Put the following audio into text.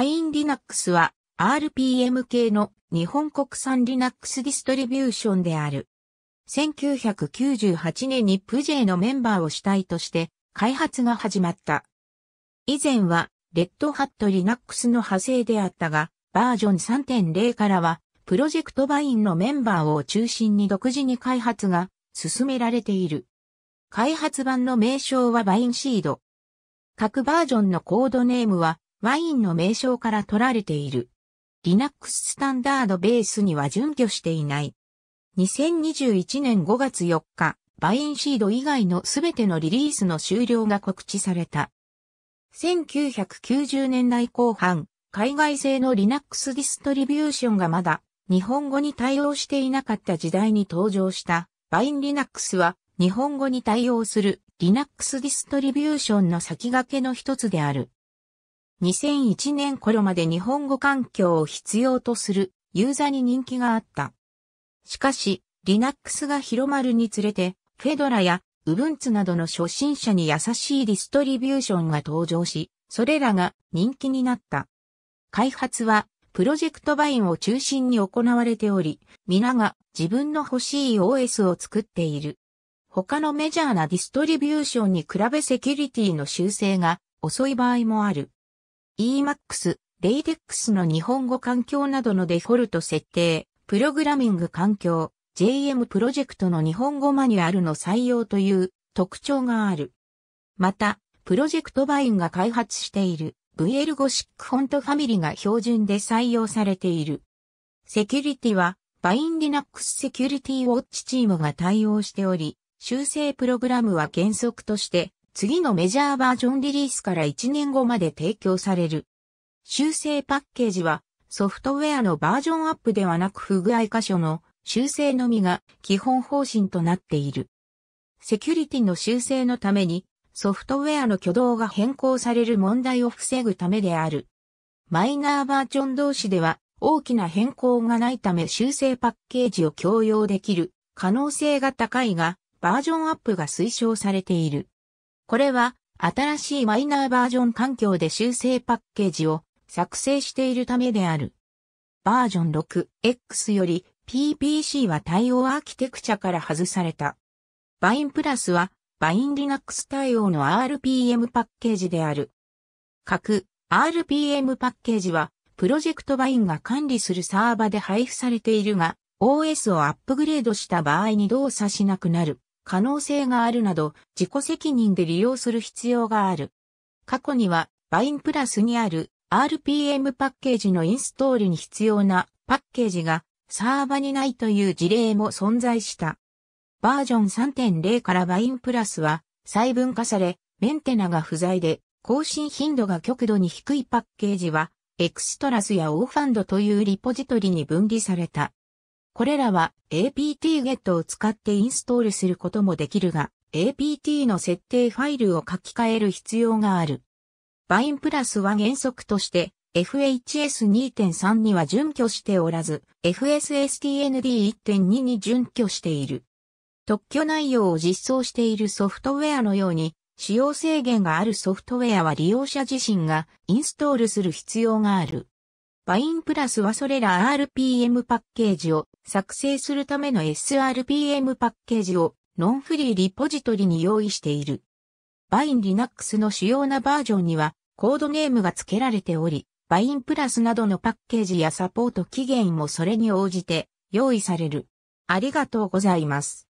バインリナックスは RPM 系の日本国産リナックスディストリビューションである。1998年にプジェのメンバーを主体として開発が始まった。以前はレッドハットリナックスの派生であったが、バージョン3.0からはプロジェクトバインのメンバーを中心に独自に開発が進められている。開発版の名称はバインシード。各バージョンのコードネームはワインの名称から取られている。Linux スタンダードベースには準拠していない。2021年5月4日、バインシード以外のすべてのリリースの終了が告知された。1990年代後半、海外製の Linux ディストリビューションがまだ日本語に対応していなかった時代に登場したバイン Linux は日本語に対応する Linux ディストリビューションの先駆けの一つである。2001年頃まで日本語環境を必要とするユーザーに人気があった。しかし、Linux が広まるにつれて、フェドラや Ubuntu などの初心者に優しいディストリビューションが登場し、それらが人気になった。開発は、プロジェクトバインを中心に行われており、皆が自分の欲しい OS を作っている。他のメジャーなディストリビューションに比べセキュリティの修正が遅い場合もある。Emacs、l a d e x の日本語環境などのデフォルト設定、プログラミング環境、JM プロジェクトの日本語マニュアルの採用という特徴がある。また、プロジェクトバインが開発している VL ゴシックフォントファミリが標準で採用されている。セキュリティは、バイン Linux セキュリティウォッチチームが対応しており、修正プログラムは原則として次のメジャーバージョンリリースから1年後まで提供される。修正パッケージはソフトウェアのバージョンアップではなく不具合箇所の修正のみが基本方針となっている。セキュリティの修正のためにソフトウェアの挙動が変更される問題を防ぐためである。マイナーバージョン同士では大きな変更がないため修正パッケージを共用できる可能性が高いがバージョンアップが推奨されている。これは、新しいマイナーバージョン環境で修正パッケージを作成しているためである。バージョン 6X より PPC は対応アーキテクチャから外された。バインプラスはバイン Linux 対応の RPM パッケージである。各 RPM パッケージはプロジェクトバインが管理するサーバで配布されているが、OS をアップグレードした場合に動作しなくなる。可能性があるなど自己責任で利用する必要がある。過去には、バインプラスにある RPM パッケージのインストールに必要なパッケージがサーバにないという事例も存在した。バージョン3.0からバインプラスは細分化され、メンテナが不在で更新頻度が極度に低いパッケージはエクストラスやオーファンドというリポジトリに分離された。これらは apt-get を使ってインストールすることもできるが、apt の設定ファイルを書き換える必要がある。バインプラスは原則として FHS 2.3には準拠しておらず、FSSTND 1.2に準拠している。特許内容を実装しているソフトウェアのように、使用制限があるソフトウェアは利用者自身がインストールする必要がある。バインプラスはそれら RPM パッケージを作成するための SRPM パッケージをノンフリーリポジトリに用意している。バイン Linux の主要なバージョンにはコードネームが付けられており、バインプラスなどのパッケージやサポート期限もそれに応じて用意される。ありがとうございます。